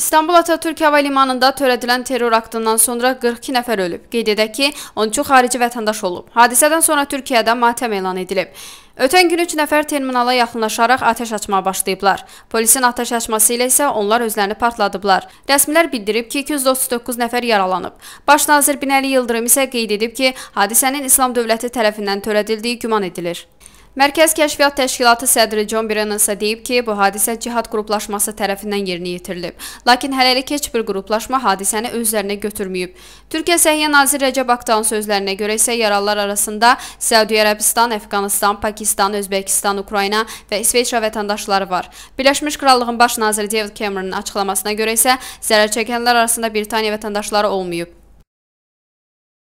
İstanbul Atatürk Hava Limanında törədilən terror aktından sonra 42 nəfər ölüb. Qeyd edək ki, 13 xarici vətəndaş olub. Hadisədən sonra Türkiyədə matəm elan edilib. Ötən gün 3 nəfər terminala yaxınlaşaraq atəş açmağa başlayıblar. Polisin atəş açması ilə isə onlar özlərini partladıblar. Rəsmilər bildirib ki, 239 nəfər yaralanıb. Baş nazir Binəli Yıldırım isə qeyd edib ki, hadisənin İslam dövləti tərəfindən törədildiyi güman edilir. Mərkəz Kəşfiyyat Təşkilatı sədri John Brennan isə deyib ki, bu hadisə cihad qruplaşması tərəfindən yerinə yetirilib. Lakin hələlik heç bir qruplaşma hadisəni özlərinə götürməyib. Türkiyə Səhiyyə Naziri Rəcəb Aktanın sözlərinə görə isə yaralılar arasında Səudi Ərəbistan, Əfqanistan, Pakistan, Özbəkistan, Ukrayna və İsveç vətəndaşları var. Birləşmiş Krallığın baş naziri David Cameronın açıqlamasına görə isə zərər çəkənlər arasında Britaniya vətəndaşları olmayıb.